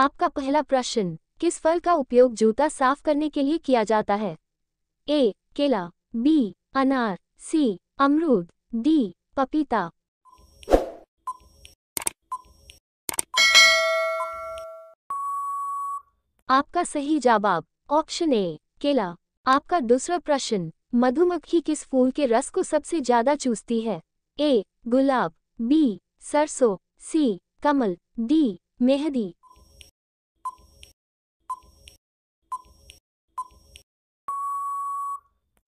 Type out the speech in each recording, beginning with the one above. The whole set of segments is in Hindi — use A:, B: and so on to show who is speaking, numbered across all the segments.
A: आपका पहला प्रश्न किस फल का उपयोग जूता साफ करने के लिए किया जाता है ए केला बी अनार सी अमरूद डी पपीता आपका सही जवाब ऑप्शन ए केला आपका दूसरा प्रश्न मधुमक्खी किस फूल के रस को सबसे ज्यादा चूसती है ए गुलाब बी सरसों सी कमल डी मेहंदी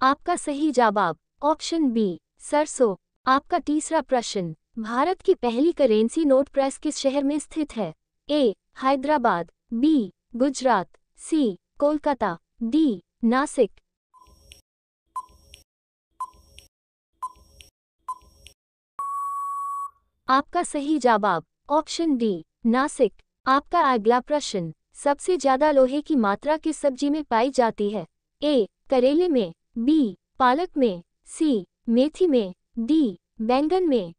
A: आपका सही जवाब ऑप्शन बी सरसो आपका तीसरा प्रश्न भारत की पहली करेंसी नोट प्रेस किस शहर में स्थित है A Hyderabad B Gujarat C Kolkata D Nashik आपका सही जवाब ऑप्शन डी नासिक आपका अगला प्रश्न सबसे ज्यादा लोहे की मात्रा किस सब्जी में पाई जाती है ए करेले में बी पालक में सी मेथी में डी बैंगन में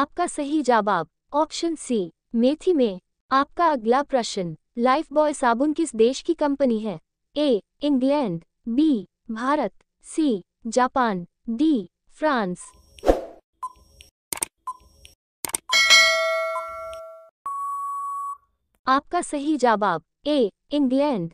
A: आपका सही जवाब ऑप्शन सी मेथी में आपका अगला प्रश्न लाइफ बॉय साबुन किस देश की कंपनी है A England B Bharat C Japan D France आपका सही जवाब ए इंग्लैंड